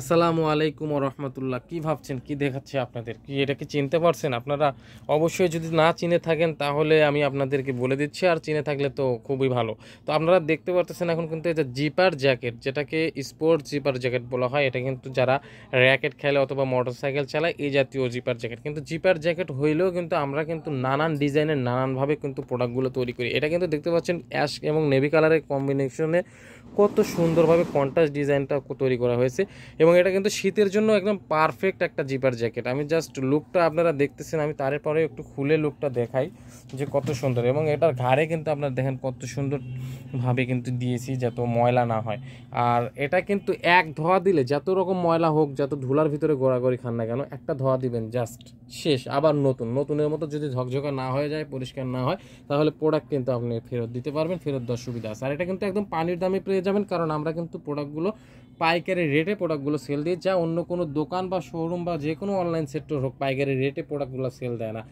আসসালামু আলাইকুম রহমতুল্লাহ কি ভাবছেন কি দেখাচ্ছে আপনাদের কি এটা কি চিনতে পারছেন আপনারা অবশ্যই যদি না চিনে থাকেন তাহলে আমি আপনাদেরকে বলে দিচ্ছি আর চিনে থাকলে তো খুবই ভালো তো আপনারা দেখতে পারতেছেন এখন কিন্তু এটা জিপার জ্যাকেট যেটাকে স্পোর্ট জিপার জ্যাকেট বলা হয় এটা কিন্তু যারা র্যাকেট খেলে অথবা মোটরসাইকেল চালায় এই জাতীয় জিপার জ্যাকেট কিন্তু জিপার জ্যাকেট হইলেও কিন্তু আমরা কিন্তু নানান ডিজাইনের নানানভাবে কিন্তু প্রোডাক্টগুলো তৈরি করি এটা কিন্তু দেখতে পাচ্ছেন অ্যাশ এবং নেভি কালারের কম্বিনেশনে কত সুন্দরভাবে কন্ট্রাস্ট ডিজাইনটা তৈরি করা হয়েছে এবং এটা কিন্তু শীতের জন্য একদম পারফেক্ট একটা জিপার জ্যাকেট আমি জাস্ট লুকটা আপনারা দেখতেছেন আমি তারপরে একটু খুলে লুকটা দেখাই যে কত সুন্দর এবং এটার ঘাড়ে কিন্তু আপনারা দেখেন কত সুন্দরভাবে কিন্তু দিয়েছি যাতে ময়লা না হয় আর এটা কিন্তু এক ধোয়া দিলে যত রকম ময়লা হোক যত ধুলার ভিতরে গোড়াগড়ি খান না কেন একটা ধোয়া দিবেন জাস্ট শেষ আবার নতুন নতুনের মতো যদি ঝকঝকা না হয়ে যায় পরিষ্কার না হয় তাহলে প্রোডাক্ট কিন্তু আপনি ফেরত দিতে পারবেন ফেরত দেওয়ার সুবিধা আছে আর এটা কিন্তু একদম পানির দামে পেয়ে যাবেন কারণ আমরা কিন্তু প্রোডাক্টগুলো পাইকারি রেটে প্রোডাক্ট প্রোডাক্টগুলো সেল দিয়ে যা অন্য কোনো দোকান বা শোরুম বা যে কোনো অনলাইন সেক্টর হোক পাইকারি রেটে প্রোডাক্টগুলো সেল দেয় না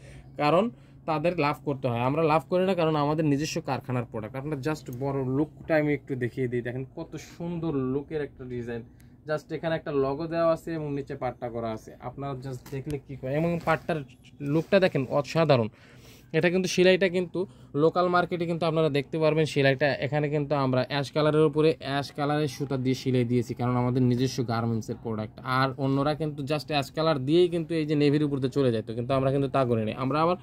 কারণ তাদের লাভ করতে হয় আমরা লাভ করি না কারণ আমাদের নিজস্ব কারখানার প্রোডাক্ট আপনার জাস্ট বড় লুকটা আমি একটু দেখিয়ে দিই দেখেন কত সুন্দর লুকের একটা ডিজাইন জাস্ট এখানে একটা লগো দেওয়া আছে এবং নিচে পাটটা করা আছে আপনারা জাস্ট দেখলে কী করে এবং পাটটার লুকটা দেখেন অসাধারণ এটা কিন্তু সেলাইটা কিন্তু লোকাল মার্কেটে কিন্তু আপনারা দেখতে পারবেন সেলাইটা এখানে কিন্তু আমরা অ্যাশ কালারের উপরে অ্যাশ কালারের সুতা দিয়ে সেলাই দিয়েছি কারণ আমাদের নিজস্ব গার্মেন্টসের প্রোডাক্ট আর অন্যরা কিন্তু জাস্ট অ্যাশ কালার দিয়েই কিন্তু এই যে নেভির উপরতে চলে যেত কিন্তু আমরা কিন্তু তা করিনি আমরা আবার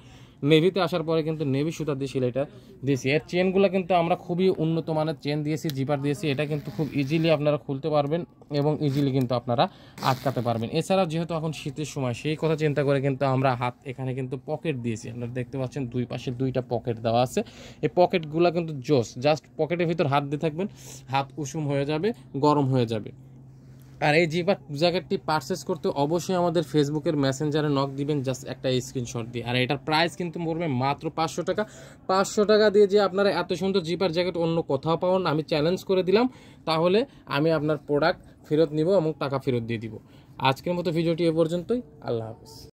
নেভিতে আসার পরে কিন্তু নেভি সুতা দিয়ে সেলাইটা দিয়েছি এর চেনগুলো কিন্তু আমরা খুবই উন্নত মানের চেন দিয়েছি জিপার দিয়েছি এটা কিন্তু খুব ইজিলি আপনারা খুলতে পারবেন এবং ইজিলি কিন্তু আপনারা আটকাতে পারবেন এছাড়া যেহেতু এখন শীতের সময় সেই কথা চিন্তা করে কিন্তু আমরা হাত এখানে কিন্তু পকেট দিয়েছি আপনারা দেখতে পাচ্ছেন দুই পাশে দুইটা পকেট দেওয়া আছে এই পকেটগুলো কিন্তু জোস জাস্ট পকেটের ভিতর হাত দিয়ে থাকবেন হাত উষুম হয়ে যাবে গরম হয়ে যাবে আর এই জিপার জ্যাকেটটি পারচেস করতে অবশ্যই আমাদের ফেসবুকের মেসেঞ্জারে নক দিবেন জাস্ট একটা স্ক্রিনশট দিয়ে আর এটার প্রাইস কিন্তু মরবে মাত্র পাঁচশো টাকা পাঁচশো টাকা দিয়ে যে আপনারা এত সুন্দর জিপার জ্যাকেট অন্য কোথাও পাওয়ান আমি চ্যালেঞ্জ করে দিলাম তাহলে আমি আপনার প্রোডাক্ট ফেরত নিব এবং টাকা ফেরত দিয়ে দিব আজকের মতো ভিডিওটি এ পর্যন্তই আল্লাহ হাফিজ